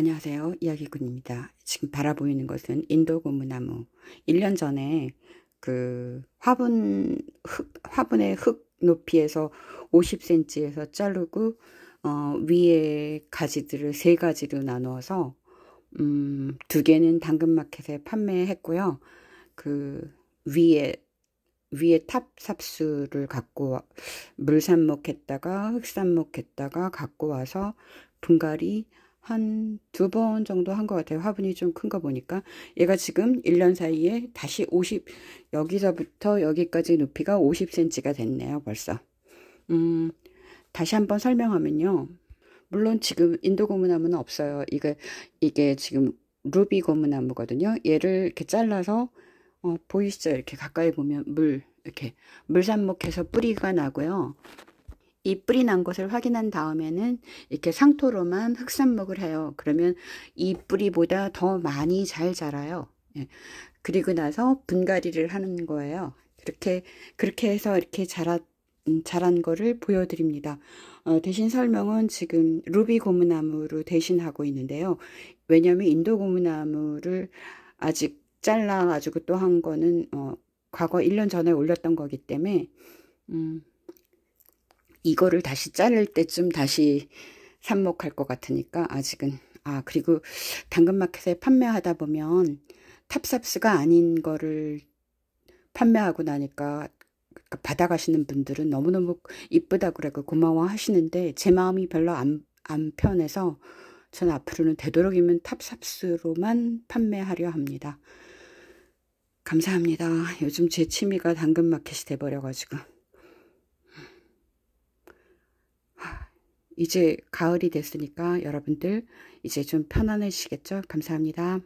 안녕하세요. 이야기꾼입니다. 지금 바라보이는 것은 인도 고무나무. 1년 전에 그 화분 흙 화분의 흙 높이에서 50cm에서 자르고 어, 위에 가지들을 세 가지로 나누어서 음, 두 개는 당근마켓에 판매했고요. 그 위에 위에 탑 삽수를 갖고 물삽목했다가 흙삽목했다가 갖고 와서 분갈이 한두번 정도 한 것 같아요. 화분이 좀 큰 거 보니까. 얘가 지금 1년 사이에 다시 50, 여기서부터 여기까지 높이가 50cm가 됐네요. 벌써. 음, 다시 한번 설명하면요. 물론 지금 인도 고무나무는 없어요. 이게, 이게 지금 루비 고무나무거든요. 얘를 이렇게 잘라서, 어, 보이시죠? 이렇게 가까이 보면 물, 이렇게 물삽목해서 뿌리가 나고요. 이 뿌리 난 것을 확인한 다음에는 이렇게 상토로만 흑산목을 해요. 그러면 이 뿌리보다 더 많이 잘 자라요. 예. 그리고 나서 분갈이를 하는 거예요. 그렇게 그렇게 해서 이렇게 자랐 음, 자란 거를 보여드립니다. 어, 대신 설명은 지금 루비 고무나무로 대신하고 있는데요. 왜냐하면 인도 고무나무를 아직 잘라가지고 또 한 거는 어, 과거 1년 전에 올렸던 거기 때문에 음, 이거를 다시 자를 때쯤 다시 삽목할 것 같으니까 아직은 아 그리고 당근마켓에 판매하다 보면 탑삽스가 아닌 거를 판매하고 나니까 그러니까 받아가시는 분들은 너무너무 이쁘다 그래고 고마워 하시는데 제 마음이 별로 안, 안 편해서 전 앞으로는 되도록이면 탑삽스로만 판매하려 합니다. 감사합니다. 요즘 제 취미가 당근마켓이 돼버려가지고. 이제 가을이 됐으니까 여러분들 이제 좀편안해지겠죠 감사합니다.